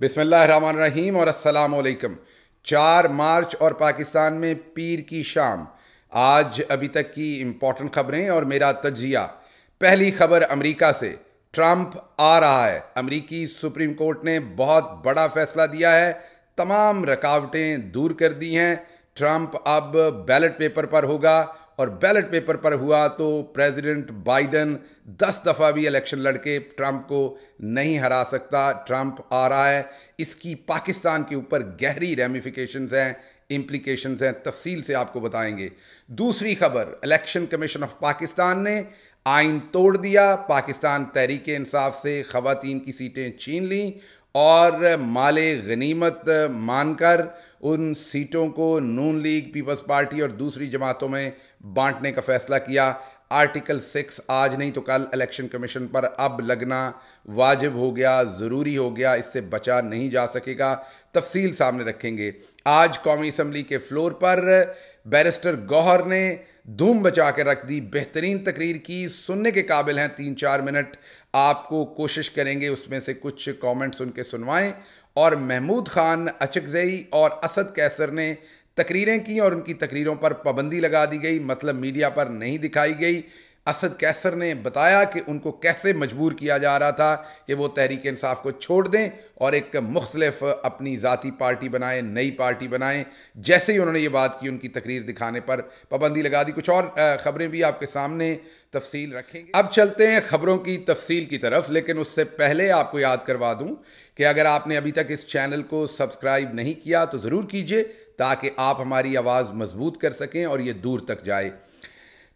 बिसमीम और वालेकुम चार मार्च और पाकिस्तान में पीर की शाम आज अभी तक की इम्पॉर्टेंट खबरें और मेरा तजिया पहली खबर अमेरिका से ट्रंप आ रहा है अमेरिकी सुप्रीम कोर्ट ने बहुत बड़ा फैसला दिया है तमाम रुकावटें दूर कर दी हैं ट्रंप अब बैलेट पेपर पर होगा और बैलेट पेपर पर हुआ तो प्रेसिडेंट बाइडन दस दफ़ा भी इलेक्शन लड़के ट्रंप को नहीं हरा सकता ट्रंप आ रहा है इसकी पाकिस्तान के ऊपर गहरी रेमिफिकेशंस हैं इम्प्लीकेशन हैं तफसील से आपको बताएंगे दूसरी खबर इलेक्शन कमीशन ऑफ पाकिस्तान ने आइन तोड़ दिया पाकिस्तान तहरीक इंसाफ से खातन की सीटें छीन लीं और माले गनीमत मानकर उन सीटों को नून लीग पीपल्स पार्टी और दूसरी जमातों में बांटने का फैसला किया आर्टिकल सिक्स आज नहीं तो कल इलेक्शन कमीशन पर अब लगना वाजिब हो गया ज़रूरी हो गया इससे बचा नहीं जा सकेगा तफसील सामने रखेंगे आज कौमी असम्बली के फ्लोर पर बैरिस्टर गौहर ने धूम बचा के रख दी बेहतरीन तकरीर की सुनने के काबिल हैं तीन चार मिनट आपको कोशिश करेंगे उसमें से कुछ कॉमेंट्स उनके सुनवाएं और महमूद खान अचकजई और असद कैसर ने तकरीरें की और उनकी तकरीरों पर पाबंदी लगा दी गई मतलब मीडिया पर नहीं दिखाई गई असद कैसर ने बताया कि उनको कैसे मजबूर किया जा रहा था कि वो तहरीक इंसाफ को छोड़ दें और एक मुख्तलफ अपनी ज़ाती पार्टी बनाएं नई पार्टी बनाएं जैसे ही उन्होंने ये बात की उनकी तकरीर दिखाने पर पाबंदी लगा दी कुछ और ख़बरें भी आपके सामने तफसील रखेंगे अब चलते हैं ख़बरों की तफसील की तरफ लेकिन उससे पहले आपको याद करवा दूँ कि अगर आपने अभी तक इस चैनल को सब्सक्राइब नहीं किया तो ज़रूर कीजिए ताकि आप हमारी आवाज़ मजबूत कर सकें और ये दूर तक जाए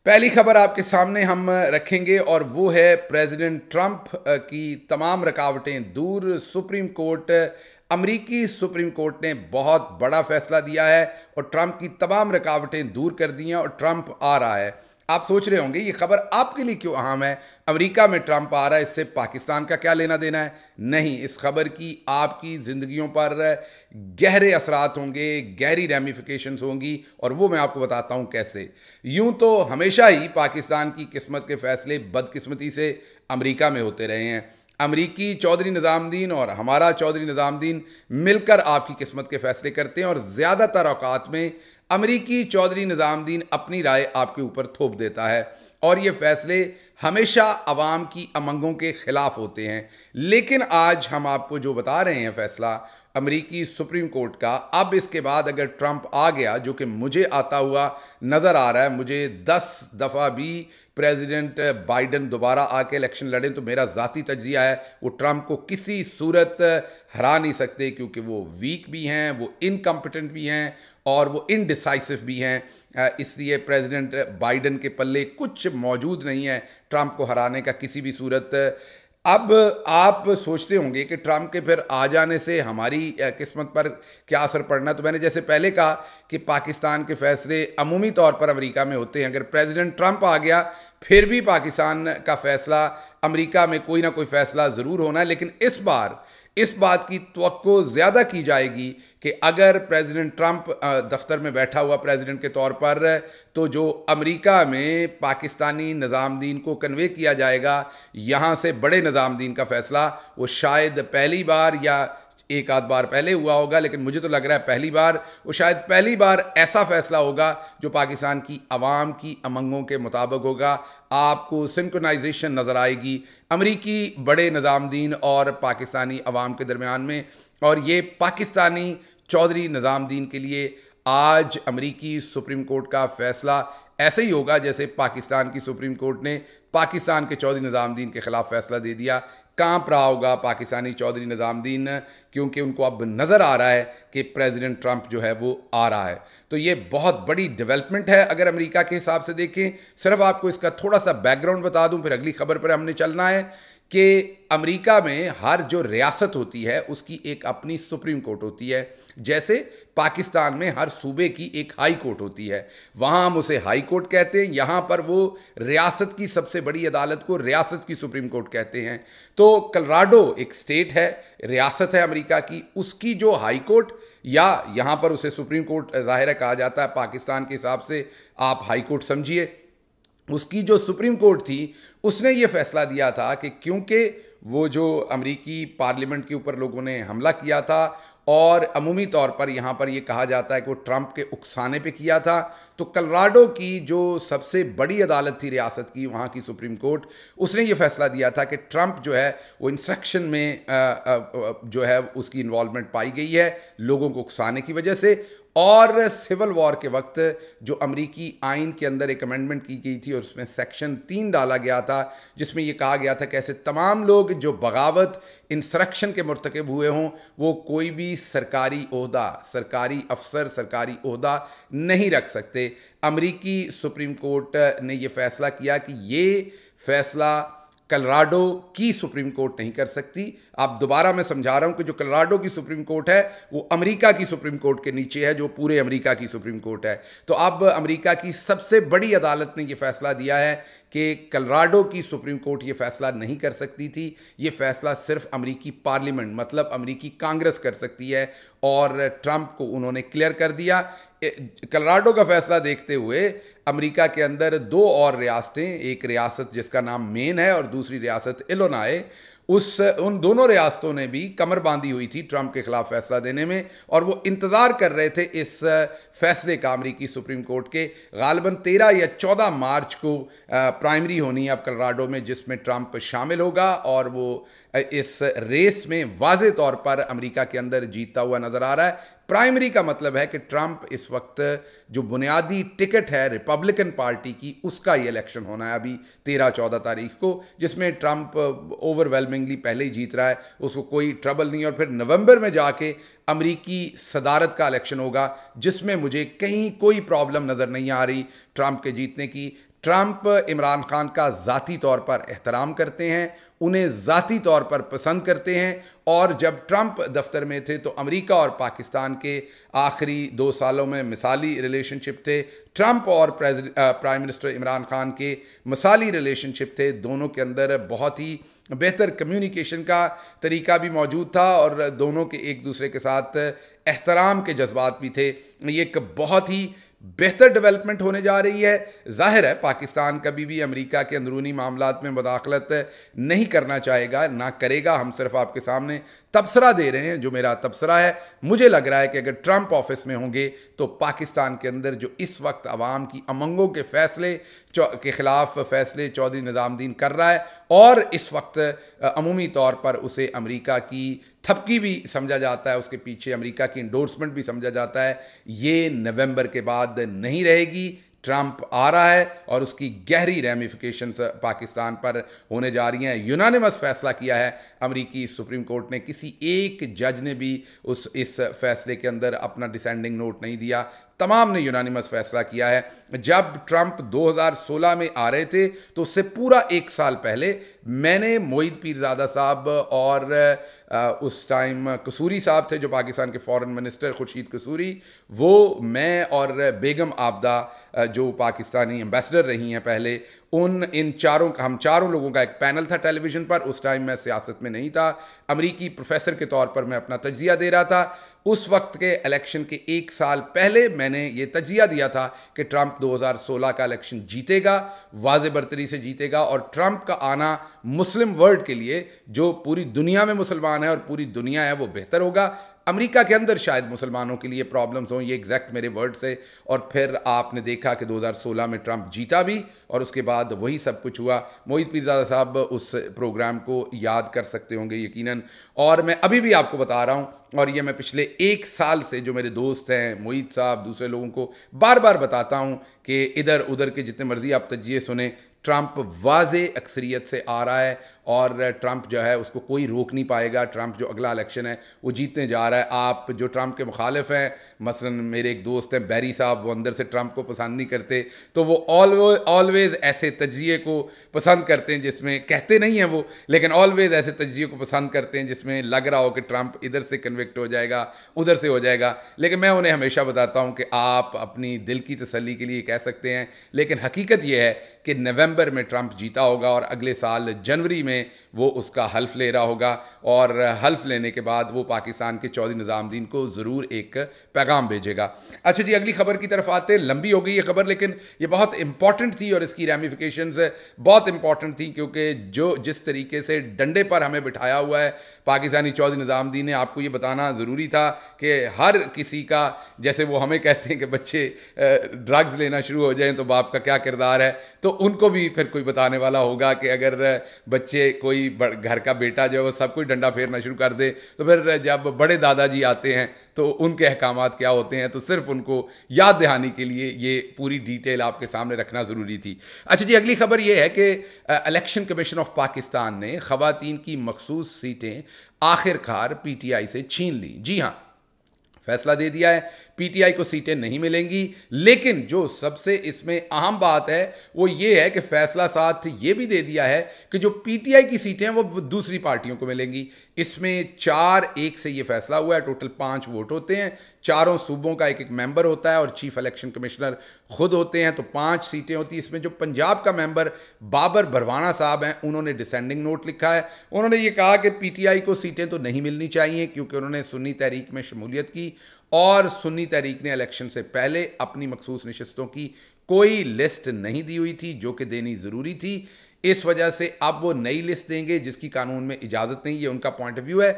पहली खबर आपके सामने हम रखेंगे और वो है प्रेसिडेंट ट्रंप की तमाम रुकावटें दूर सुप्रीम कोर्ट अमरीकी सुप्रीम कोर्ट ने बहुत बड़ा फैसला दिया है और ट्रंप की तमाम रुकावटें दूर कर दी हैं और ट्रंप आ रहा है आप सोच रहे होंगे ये खबर आपके लिए क्यों अहम है अमेरिका में ट्रंप आ रहा है इससे पाकिस्तान का क्या लेना देना है नहीं इस खबर की आपकी ज़िंदगियों पर गहरे असरात होंगे गहरी रेमिफिकेशंस होंगी और वो मैं आपको बताता हूँ कैसे यूं तो हमेशा ही पाकिस्तान की किस्मत के फैसले बदकिस्मती से अमरीका में होते रहे हैं अमरीकी चौधरी निज़ामुद्दीन और हमारा चौधरी निज़ामुद्दीन मिलकर आपकी किस्मत के फैसले करते हैं और ज़्यादातर अवकात में अमरीकी चौधरी निज़ामद्दीन अपनी राय आपके ऊपर थोप देता है और ये फैसले हमेशा आवाम की अमंगों के ख़िलाफ़ होते हैं लेकिन आज हम आपको जो बता रहे हैं फैसला अमरीकी सुप्रीम कोर्ट का अब इसके बाद अगर ट्रंप आ गया जो कि मुझे आता हुआ नज़र आ रहा है मुझे दस दफ़ा भी प्रेसिडेंट बाइडन दोबारा आके इलेक्शन लड़ें तो मेरा ज़ाती तजिया है वो ट्रंप को किसी सूरत हरा नहीं सकते क्योंकि वो वीक भी हैं वो इनकम्पिटेंट भी हैं और वो इनडिसाइसिव भी हैं इसलिए प्रेसिडेंट बाइडन के पल्ले कुछ मौजूद नहीं है ट्रंप को हराने का किसी भी सूरत अब आप सोचते होंगे कि ट्रंप के फिर आ जाने से हमारी किस्मत पर क्या असर पड़ना तो मैंने जैसे पहले कहा कि पाकिस्तान के फैसले अमूमी तौर पर अमेरिका में होते हैं अगर प्रेसिडेंट ट्रंप आ गया फिर भी पाकिस्तान का फैसला अमेरिका में कोई ना कोई फैसला ज़रूर होना है लेकिन इस बार इस बात की तो ज़्यादा की जाएगी कि अगर प्रेसिडेंट ट्रंप दफ्तर में बैठा हुआ प्रेसिडेंट के तौर पर तो जो अमेरिका में पाकिस्तानी निज़ामदीन को कन्वे किया जाएगा यहाँ से बड़े निज़ामदीन का फ़ैसला वो शायद पहली बार या एक आध बार पहले हुआ होगा लेकिन मुझे तो लग रहा है पहली बार वो शायद पहली बार ऐसा फैसला होगा जो पाकिस्तान की आवाम की अमंगों के मुताबिक होगा आपको सिंक्रोनाइजेशन नज़र आएगी अमरीकी बड़े निज़ामदीन और पाकिस्तानी अवाम के दरमियान में और ये पाकिस्तानी चौधरी निज़ामदीन के लिए आज अमरीकी सुप्रीम कोर्ट का फैसला ऐसे ही होगा जैसे पाकिस्तान की सुप्रीम कोर्ट ने पाकिस्तान के चौधरी निज़ामुद्दीन के ख़िलाफ़ फैसला दे दिया कांप रहा होगा पाकिस्तानी चौधरी निज़ामुद्दीन क्योंकि उनको अब नज़र आ रहा है कि प्रेसिडेंट ट्रंप जो है वो आ रहा है तो ये बहुत बड़ी डेवलपमेंट है अगर अमेरिका के हिसाब से देखें सिर्फ आपको इसका थोड़ा सा बैकग्राउंड बता दूं फिर अगली खबर पर हमने चलना है कि अमेरिका में हर जो रियासत होती है उसकी एक अपनी सुप्रीम कोर्ट होती है जैसे पाकिस्तान में हर सूबे की एक हाई कोर्ट होती है वहाँ हम उसे हाई कोर्ट कहते हैं यहाँ पर वो रियासत की सबसे बड़ी अदालत को रियासत की सुप्रीम कोर्ट कहते हैं तो कलराडो एक स्टेट है रियासत है अमेरिका की उसकी जो हाई कोर्ट या यहाँ पर उसे सुप्रीम कोर्ट ज़ाहिर कहा जाता है पाकिस्तान के हिसाब से आप हाई कोर्ट समझिए उसकी जो सुप्रीम कोर्ट थी उसने ये फैसला दिया था कि क्योंकि वो जो अमेरिकी पार्लियामेंट के ऊपर लोगों ने हमला किया था और अमूमी तौर पर यहाँ पर यह कहा जाता है कि वो ट्रंप के उकसाने पे किया था तो कलराडो की जो सबसे बड़ी अदालत थी रियासत की वहाँ की सुप्रीम कोर्ट उसने ये फैसला दिया था कि ट्रंप जो है वो इंस्ट्रक्शन में जो है उसकी इन्वॉलमेंट पाई गई है लोगों को उकसाने की वजह से और सिविल वॉर के वक्त जो अमरीकी आइन के अंदर एक अमेंडमेंट की गई थी और उसमें सेक्शन तीन डाला गया था जिसमें यह कहा गया था कि ऐसे तमाम लोग जो बगावत इंसरक्शन के मरतकब हुए हों वो कोई भी सरकारी अहदा सरकारी अफसर सरकारी अहदा नहीं रख सकते अमरीकी सुप्रीम कोर्ट ने यह फैसला किया कि ये फैसला कलराडो की सुप्रीम कोर्ट नहीं कर सकती आप दोबारा मैं समझा रहा हूं कि जो कलराडो की सुप्रीम कोर्ट है वो अमेरिका की सुप्रीम कोर्ट के नीचे है जो पूरे अमेरिका की सुप्रीम कोर्ट है तो अब अमेरिका की सबसे बड़ी अदालत ने ये फैसला दिया है कि कलराडो की सुप्रीम कोर्ट ये फैसला नहीं कर सकती थी ये फैसला सिर्फ अमेरिकी पार्लियामेंट मतलब अमेरिकी कांग्रेस कर सकती है और ट्रंप को उन्होंने क्लियर कर दिया कलराडो का फैसला देखते हुए अमेरिका के अंदर दो और रियासतें एक रियासत जिसका नाम मेन है और दूसरी रियासत इलोनाए उस उन दोनों रियासतों ने भी कमर बांधी हुई थी ट्रंप के खिलाफ फैसला देने में और वो इंतज़ार कर रहे थे इस फैसले का अमरीकी सुप्रीम कोर्ट के गालबन तेरह या चौदह मार्च को प्राइमरी होनी है अब कलराडो में जिसमें ट्रंप शामिल होगा और वो इस रेस में वाज तौर पर अमेरिका के अंदर जीतता हुआ नज़र आ रहा है प्राइमरी का मतलब है कि ट्रंप इस वक्त जो बुनियादी टिकट है रिपब्लिकन पार्टी की उसका ये इलेक्शन होना है अभी तेरह चौदह तारीख को जिसमें ट्रंप ओवरवेलमिंगली पहले ही जीत रहा है उसको कोई ट्रबल नहीं और फिर नवंबर में जाके अमरीकी सदारत का इलेक्शन होगा जिसमें मुझे कहीं कोई प्रॉब्लम नज़र नहीं आ रही ट्रंप के जीतने की ट्रंप इमरान खान का ज़ाती तौर पर एहतराम करते हैं उन्हें ज़ाती तौर पर पसंद करते हैं और जब ट्रंप दफ्तर में थे तो अमेरिका और पाकिस्तान के आखिरी दो सालों में मिसाली रिलेशनशिप थे ट्रंप और प्राइम मिनिस्टर इमरान खान के मिसाली रिलेशनशिप थे दोनों के अंदर बहुत ही बेहतर कम्युनिकेशन का तरीका भी मौजूद था और दोनों के एक दूसरे के साथ एहतराम के जज्बात भी थे ये एक बहुत ही बेहतर डेवलपमेंट होने जा रही है जाहिर है पाकिस्तान कभी भी अमेरिका के अंदरूनी मामला में मुदाखलत नहीं करना चाहेगा ना करेगा हम सिर्फ आपके सामने तबसरा दे रहे हैं जो मेरा तबसरा है मुझे लग रहा है कि अगर ट्रंप ऑफिस में होंगे तो पाकिस्तान के अंदर जो इस वक्त आवाम की अमंगों के फैसले के ख़िलाफ़ फैसले चौधरी निज़ामुद्दीन कर रहा है और इस वक्त अमूमी तौर पर उसे अमेरिका की थपकी भी समझा जाता है उसके पीछे अमेरिका की इंडोर्समेंट भी समझा जाता है ये नवंबर के बाद नहीं रहेगी ट्रंप आ रहा है और उसकी गहरी रेमिफिकेशन पाकिस्तान पर होने जा रही हैं यूनानिमस फैसला किया है अमरीकी सुप्रीम कोर्ट ने किसी एक जज ने भी उस इस फैसले के अंदर अपना डिसेंडिंग नोट नहीं दिया तमाम ने यूनानिमस फैसला किया है जब ट्रंप 2016 में आ रहे थे तो उससे पूरा एक साल पहले मैंने मोहित पीरजादा साहब और उस टाइम कसूरी साहब थे जो पाकिस्तान के फॉरेन मिनिस्टर खुर्शीद कसूरी वो मैं और बेगम आबदा जो पाकिस्तानी एम्बेसडर रही हैं पहले उन इन चारों हम चारों लोगों का एक पैनल था टेलीविज़न पर उस टाइम मैं सियासत में नहीं था अमरीकी प्रोफेसर के तौर पर मैं अपना तजिया दे रहा था उस वक्त के इलेक्शन के एक साल पहले मैंने ये तजिया दिया था कि ट्रंप 2016 का इलेक्शन जीतेगा वाज बरतरी से जीतेगा और ट्रंप का आना मुस्लिम वर्ल्ड के लिए जो पूरी दुनिया में मुसलमान है और पूरी दुनिया है वो बेहतर होगा अमेरिका के अंदर शायद मुसलमानों के लिए प्रॉब्लम्स हों ये एग्जैक्ट मेरे वर्ड्स है और फिर आपने देखा कि 2016 में ट्रंप जीता भी और उसके बाद वही सब कुछ हुआ मोहित पीरजादा साहब उस प्रोग्राम को याद कर सकते होंगे यकीनन और मैं अभी भी आपको बता रहा हूँ और ये मैं पिछले एक साल से जो मेरे दोस्त हैं मोहित साहब दूसरे लोगों को बार बार बताता हूँ कि इधर उधर के जितने मर्ज़ी आप तजिए सुने ट्रंप वाज अक्सरीत से आ रहा है और ट्रंप जो है उसको कोई रोक नहीं पाएगा ट्रंप जो अगला इलेक्शन है वो जीतने जा रहा है आप जो ट्रंप के मुखालिफ हैं मसलन मेरे एक दोस्त हैं बैरी साहब वो अंदर से ट्रंप को पसंद नहीं करते तो वो ऑलवेज़ ऐसे तजिए को पसंद करते हैं जिसमें कहते नहीं हैं वो लेकिन ऑलवेज़ ऐसे तजिए को पसंद करते हैं जिसमें लग रहा हो कि ट्रंप इधर से कन्विक्ट हो जाएगा उधर से हो जाएगा लेकिन मैं उन्हें हमेशा बताता हूँ कि आप अपनी दिल की तसली के लिए कह सकते हैं लेकिन हकीकत यह है कि नवंबर में ट्रंप जीता होगा और अगले साल जनवरी में में वो उसका हल्फ ले रहा होगा और हल्फ लेने के बाद वो पाकिस्तान के चौधरी निज़ामुद्दीन को ज़रूर एक पैगाम भेजेगा अच्छा जी अगली खबर की तरफ आते लंबी हो गई ये खबर लेकिन ये बहुत इंपॉर्टेंट थी और इसकी रेमिफिकेशन बहुत इंपॉर्टेंट थी क्योंकि जो जिस तरीके से डंडे पर हमें बिठाया हुआ है पाकिस्तानी चौधरी निज़ामुद्दीन ने आपको ये बताना ज़रूरी था कि हर किसी का जैसे वो हमें कहते हैं कि बच्चे ड्रग्स लेना शुरू हो जाएं तो बाप का क्या किरदार है तो उनको भी फिर कोई बताने वाला होगा कि अगर बच्चे कोई घर का बेटा जो है वो सब कोई डंडा फेरना शुरू कर दे तो फिर जब बड़े दादाजी आते हैं तो उनके अहकाम क्या होते हैं तो सिर्फ उनको याद दहाने के लिए ये पूरी डिटेल आपके सामने रखना ज़रूरी थी अच्छा जी अगली खबर ये है कि इलेक्शन कमीशन ऑफ पाकिस्तान ने खातन की मखसूस सीटें आखिरकार पीटीआई से छीन ली जी हाँ फैसला दे दिया है पीटीआई को सीटें नहीं मिलेंगी लेकिन जो सबसे इसमें अहम बात है वो ये है कि फैसला साथ ये भी दे दिया है कि जो पीटीआई की सीटें हैं वो दूसरी पार्टियों को मिलेंगी इसमें चार एक से ये फैसला हुआ है टोटल पांच वोट होते हैं चारों सूबों का एक एक मेंबर होता है और चीफ इलेक्शन कमिश्नर खुद होते हैं तो पांच सीटें होती हैं इसमें जो पंजाब का मेंबर बाबर भरवाना साहब हैं उन्होंने डिसेंडिंग नोट लिखा है उन्होंने ये कहा कि पीटीआई को सीटें तो नहीं मिलनी चाहिए क्योंकि उन्होंने सुन्नी तहरीक में शमूलियत की और सुन्नी तहरीक ने इलेक्शन से पहले अपनी मखसूस नशस्तों की कोई लिस्ट नहीं दी हुई थी जो कि देनी ज़रूरी थी इस वजह से अब वो नई लिस्ट देंगे जिसकी कानून में इजाज़त नहीं ये उनका पॉइंट ऑफ व्यू है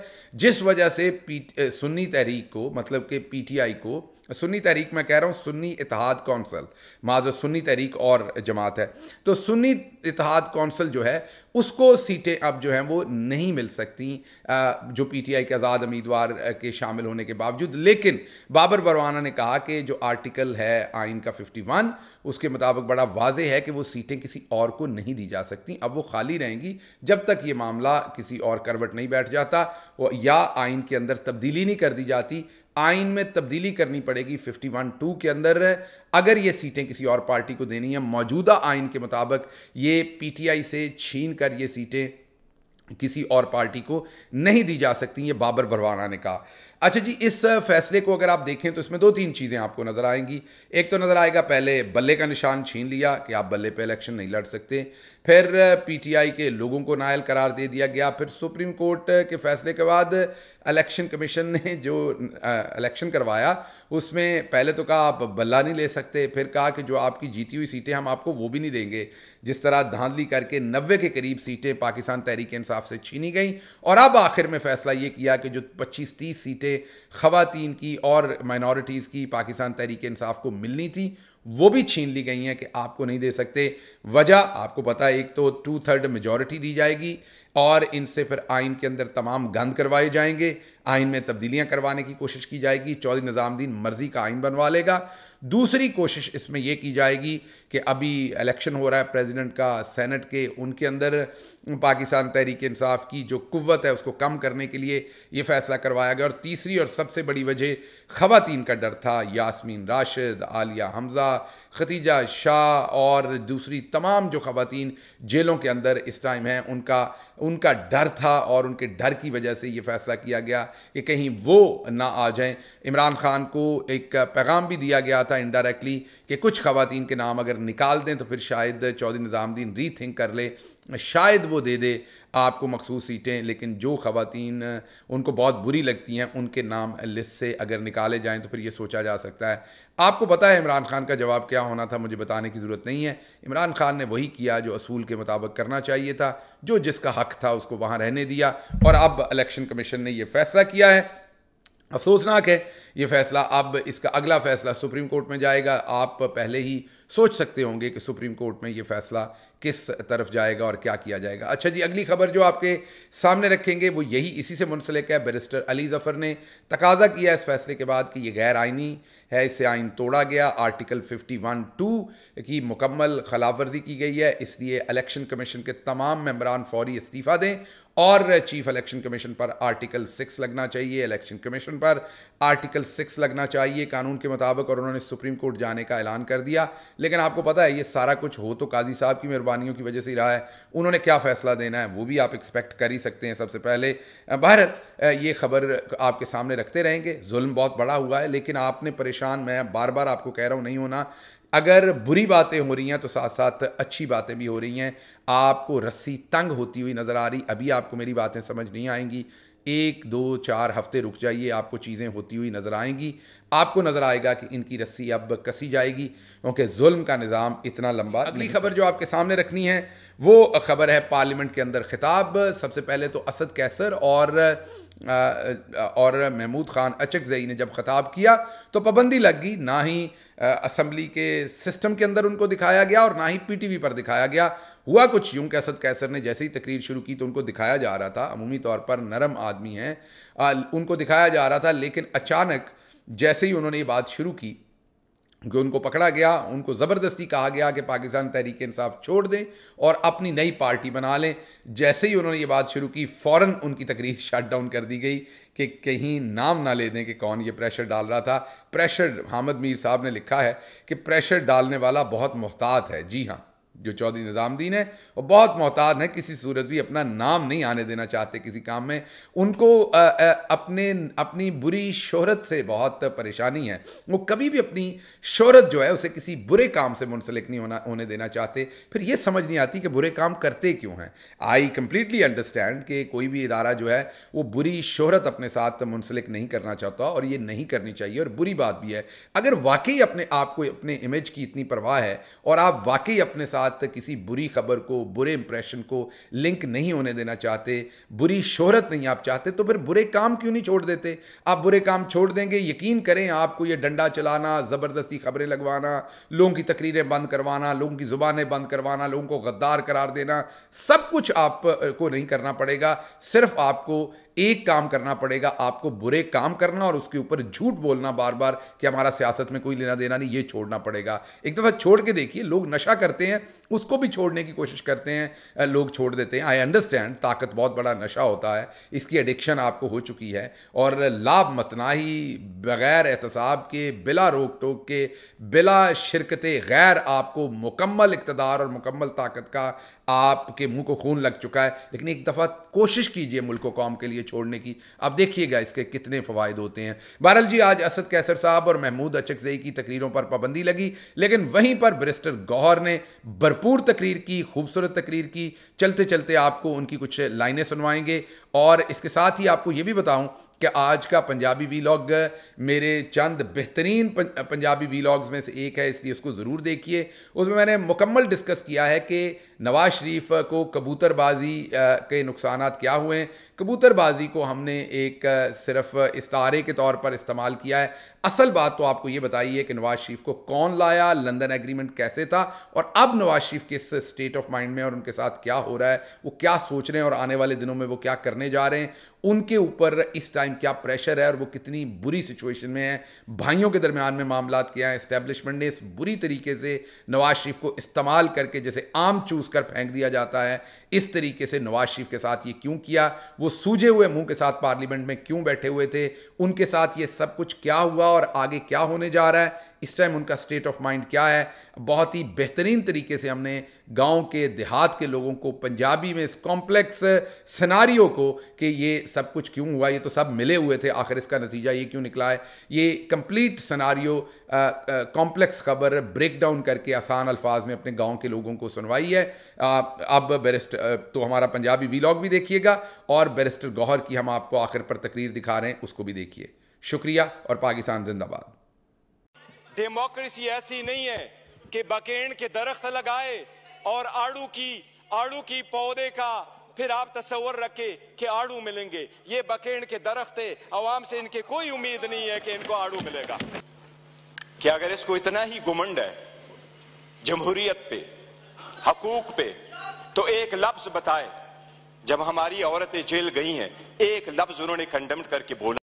जिस वजह से पी सुन्नी तहरीक को मतलब कि पीटीआई को सुन्नी तहरीक मैं कह रहा हूँ सुन्नी इतिहाद कौंसल माजो सुन्नी तहरीक और जमात है तो सुन्नी इतिहाद कौंसल जो है उसको सीटें अब जो हैं वो नहीं मिल सकती जो पीटीआई के आज़ाद उम्मीदवार के शामिल होने के बावजूद लेकिन बाबर बरवाना ने कहा कि जो आर्टिकल है आइन का 51 उसके मुताबिक बड़ा वाजे है कि वो सीटें किसी और को नहीं दी जा सकती अब वो खाली रहेंगी जब तक ये मामला किसी और करवट नहीं बैठ जाता या आइन के अंदर तब्दीली नहीं कर दी जाती आइन में तब्दीली करनी पड़ेगी टू के अंदर अगर ये सीटें किसी और पार्टी को देनी है मौजूदा आइन के मुताबिक ये पीटीआई से छीन कर ये सीटें किसी और पार्टी को नहीं दी जा सकती ये बाबर बरवाना ने कहा अच्छा जी इस फैसले को अगर आप देखें तो इसमें दो तीन चीज़ें आपको नज़र आएंगी एक तो नज़र आएगा पहले बल्ले का निशान छीन लिया कि आप बल्ले पे इलेक्शन नहीं लड़ सकते फिर पीटीआई के लोगों को नायल करार दे दिया गया फिर सुप्रीम कोर्ट के फैसले के बाद इलेक्शन कमीशन ने जो इलेक्शन करवाया उसमें पहले तो कहा आप बल्ला नहीं ले सकते फिर कहा कि जो आपकी जीती हुई सीटें हम आपको वो भी नहीं देंगे जिस तरह धांधली करके नब्बे के करीब सीटें पाकिस्तान तहरीक इंसाफ से छीनी गई और अब आखिर में फैसला ये किया कि जो पच्चीस तीस सीटें से की और माइनॉरिटीज़ की पाकिस्तान तहरीक इंसाफ को मिलनी थी वो भी छीन ली गई हैं कि आपको नहीं दे सकते वजह आपको पता है एक तो टू थर्ड मेजॉरिटी दी जाएगी और इनसे फिर आइन के अंदर तमाम गंद करवाए जाएंगे आइन में तब्दीलियां करवाने की कोशिश की जाएगी चौधरी निज़ामद्दीन मर्जी का आइन बनवा लेगा दूसरी कोशिश इसमें यह की जाएगी कि अभी इलेक्शन हो रहा है प्रेसिडेंट का सेनेट के उनके अंदर पाकिस्तान तहरीक इंसाफ की जो कुत है उसको कम करने के लिए ये फैसला करवाया गया और तीसरी और सबसे बड़ी वजह ख़वान का डर था यासमीन राशिद आलिया हमज़ा खतीजा शाह और दूसरी तमाम जो ख़वान जेलों के अंदर इस टाइम हैं उनका उनका डर था और उनके डर की वजह से ये फैसला किया गया कि कहीं वो ना आ जाएं इमरान खान को एक पैगाम भी दिया गया था इनडायरेक्टली कि कुछ खातन के नाम अगर निकाल दें तो फिर शायद चौधरी निज़ामद्दीन री थिंक कर ले शायद वो दे दे आपको मखसूस सीटें लेकिन जो खातन उनको बहुत बुरी लगती हैं उनके नाम लिस्ट से अगर निकाले जाएँ तो फिर ये सोचा जा सकता है आपको पता है इमरान खान का जवाब क्या होना था मुझे बताने की ज़रूरत नहीं है इमरान खान ने वही किया जो असूल के मुताबिक करना चाहिए था जो जिसका हक था उसको वहाँ रहने दिया और अब इलेक्शन कमीशन ने यह फैसला किया है अफसोसनाक है ये फैसला अब इसका अगला फैसला सुप्रीम कोर्ट में जाएगा आप पहले ही सोच सकते होंगे कि सुप्रीम कोर्ट में ये फैसला किस तरफ जाएगा और क्या किया जाएगा अच्छा जी अगली खबर जो आपके सामने रखेंगे वो यही इसी से मुंसलिक है बैरिस्टर अली जफ़र ने तकाजा किया इस फैसले के बाद कि ये गैर आइनी है इससे आइन तोड़ा गया आर्टिकल फिफ्टी वन टू की मुकम्मल खिलाफ वर्जी की गई है इसलिए इलेक्शन कमीशन के तमाम मेम्बरान फौरी इस्तीफ़ा दें और चीफ इलेक्शन कमीशन पर आर्टिकल सिक्स लगना चाहिए इलेक्शन कमीशन पर आर्टिकल सिक्स लगना चाहिए कानून के मुताबिक और उन्होंने सुप्रीम कोर्ट जाने का ऐलान कर दिया लेकिन आपको पता है ये सारा कुछ हो तो काजी साहब की मेहरबानियों की वजह से ही रहा है उन्होंने क्या फैसला देना है वो भी आप एक्सपेक्ट कर ही सकते हैं सबसे पहले बाहर ये खबर आपके सामने रखते रहेंगे जुल्म बहुत बड़ा हुआ है लेकिन आपने परेशान मैं बार बार आपको कह रहा हूँ नहीं होना अगर बुरी बातें हो रही हैं तो साथ साथ अच्छी बातें भी हो रही हैं आपको रस्सी तंग होती हुई नज़र आ रही अभी आपको मेरी बातें समझ नहीं आएंगी एक दो चार हफ्ते रुक जाइए आपको चीज़ें होती हुई नज़र आएंगी आपको नज़र आएगा कि इनकी रस्सी अब कसी जाएगी क्योंकि जुल्म का निज़ाम इतना लंबा अगली खबर जो आपके सामने रखनी है वो खबर है पार्लियामेंट के अंदर खिताब सबसे पहले तो असद कैसर और आ, और महमूद खान अचकजई ने जब खिताब किया तो पाबंदी लग गई ना ही असम्बली के सिस्टम के अंदर उनको दिखाया गया और ना ही वी पर दिखाया गया हुआ कुछ यूं कि असद कैसर ने जैसे ही तकरीर शुरू की तो उनको दिखाया जा रहा था अमूमी तौर पर नरम आदमी हैं उनको दिखाया जा रहा था लेकिन अचानक जैसे ही उन्होंने ये बात शुरू की कि उनको पकड़ा गया उनको ज़बरदस्ती कहा गया कि पाकिस्तान तहरीक इंसाफ छोड़ दें और अपनी नई पार्टी बना लें जैसे ही उन्होंने ये बात शुरू की फ़ौर उनकी तकरीर शट डाउन कर दी गई कि कहीं नाम ना ले दें कि कौन ये प्रेशर डाल रहा था प्रेशर हामद मीर साहब ने लिखा है कि प्रेशर डालने वाला बहुत मोहतात है जी हाँ जो चौधरी निज़ामुद्दीन है और बहुत मोहताद हैं किसी सूरत भी अपना नाम नहीं आने देना चाहते किसी काम में उनको आ, आ, अपने अपनी बुरी शोहरत से बहुत परेशानी है वो कभी भी अपनी शोहरत जो है उसे किसी बुरे काम से मुंसलिक नहीं होना होने देना चाहते फिर ये समझ नहीं आती कि बुरे काम करते क्यों हैं आई कम्प्लीटली अंडरस्टैंड कि कोई भी इदारा जो है वो बुरी शोहरत अपने साथ मुंसलिक नहीं करना चाहता और ये नहीं करनी चाहिए और बुरी बात भी है अगर वाकई अपने आप को अपने इमेज की इतनी परवाह है और आप वाकई अपने साथ साथ किसी बुरी खबर को बुरे इंप्रेशन को लिंक नहीं होने देना चाहते बुरी शोहरत नहीं आप चाहते तो फिर बुरे काम क्यों नहीं छोड़ देते आप बुरे काम छोड़ देंगे यकीन करें आपको ये डंडा चलाना ज़बरदस्ती खबरें लगवाना लोगों की तकरीरें बंद करवाना लोगों की ज़ुबानें बंद करवाना लोगों को गद्दार करार देना सब कुछ आपको नहीं करना पड़ेगा सिर्फ आपको एक काम करना पड़ेगा आपको बुरे काम करना और उसके ऊपर झूठ बोलना बार बार कि हमारा सियासत में कोई लेना देना नहीं ये छोड़ना पड़ेगा एक दफ़ा छोड़ के देखिए लोग नशा करते हैं उसको भी छोड़ने की कोशिश करते हैं लोग छोड़ देते हैं आई अंडरस्टैंड ताकत बहुत बड़ा नशा होता है इसकी एडिक्शन आपको हो चुकी है और लाभ मतनाही बग़ैर एहतसाब के बिला रोक टोक के बिला शिरकत गैर आपको मुकम्मल इकतदार और मुकम्मल ताकत का आपके मुंह को खून लग चुका है लेकिन एक दफ़ा कोशिश कीजिए मुल्क को कौम के लिए छोड़ने की आप देखिएगा इसके कितने फ़वाद होते हैं बहरल जी आज असद कैसर साहब और महमूद अचकजई की तकरीरों पर पाबंदी लगी लेकिन वहीं पर ब्रिस्टर गौहर ने भरपूर तकरीर की खूबसूरत तकरीर की चलते चलते आपको उनकी कुछ लाइनें सुनवाएंगे और इसके साथ ही आपको ये भी बताऊं कि आज का पंजाबी वीलॉग मेरे चंद बेहतरीन पंजाबी वीलॉग्स में से एक है इसलिए उसको ज़रूर देखिए उसमें मैंने मुकम्मल डिस्कस किया है कि नवाज़ शरीफ को कबूतरबाजी के नुकसान क्या हुए कबूतरबाजी को हमने एक सिर्फ इस्तारे के तौर पर इस्तेमाल किया है असल बात तो आपको ये बताइए कि नवाज शरीफ को कौन लाया लंदन एग्रीमेंट कैसे था और अब नवाज शरीफ किस स्टेट ऑफ माइंड में और उनके साथ क्या हो रहा है वो क्या सोच रहे हैं और आने वाले दिनों में वो क्या करने जा रहे हैं उनके ऊपर इस टाइम क्या प्रेशर है और वो कितनी बुरी सिचुएशन में है भाइयों के दरमियान में मामला किया है इस्टेब्लिशमेंट ने इस बुरी तरीके से नवाज शरीफ को इस्तेमाल करके जैसे आम चूस कर फेंक दिया जाता है इस तरीके से नवाज शरीफ के साथ ये क्यों किया वो सूझे हुए मुंह के साथ पार्लियामेंट में क्यों बैठे हुए थे उनके साथ ये सब कुछ क्या हुआ और आगे क्या होने जा रहा है इस टाइम उनका स्टेट ऑफ माइंड क्या है बहुत ही बेहतरीन तरीके से हमने गांव के देहात के लोगों को पंजाबी में इस कॉम्प्लेक्स सिनारियों को कि ये सब कुछ क्यों हुआ ये तो सब मिले हुए थे आखिर इसका नतीजा ये क्यों निकला है ये कंप्लीट सनारियो कॉम्प्लेक्स खबर ब्रेक डाउन करके आसान अल्फाज में अपने गाँव के लोगों को सुनवाई है आ, अब बैरिस्टर तो हमारा पंजाबी वीलॉग भी देखिएगा और बैरिस्टर गौहर की हम आपको आखिर पर तकरीर दिखा रहे हैं उसको भी देखिए शुक्रिया और पाकिस्तान जिंदाबाद डेमोक्रेसी ऐसी नहीं है कि बकेण के दरख्त लगाए और आड़ू की आड़ू की पौधे का फिर आप तस्वर रखे कि आड़ू मिलेंगे ये बकेण के दरख्त है आवाम से इनके कोई उम्मीद नहीं है कि इनको आड़ू मिलेगा क्या अगर इसको इतना ही गुमंड है जमहूरियत पे हकूक पे तो एक लफ्ज बताए जब हमारी औरतें जेल गई हैं एक लफ्ज उन्होंने कंडम करके बोला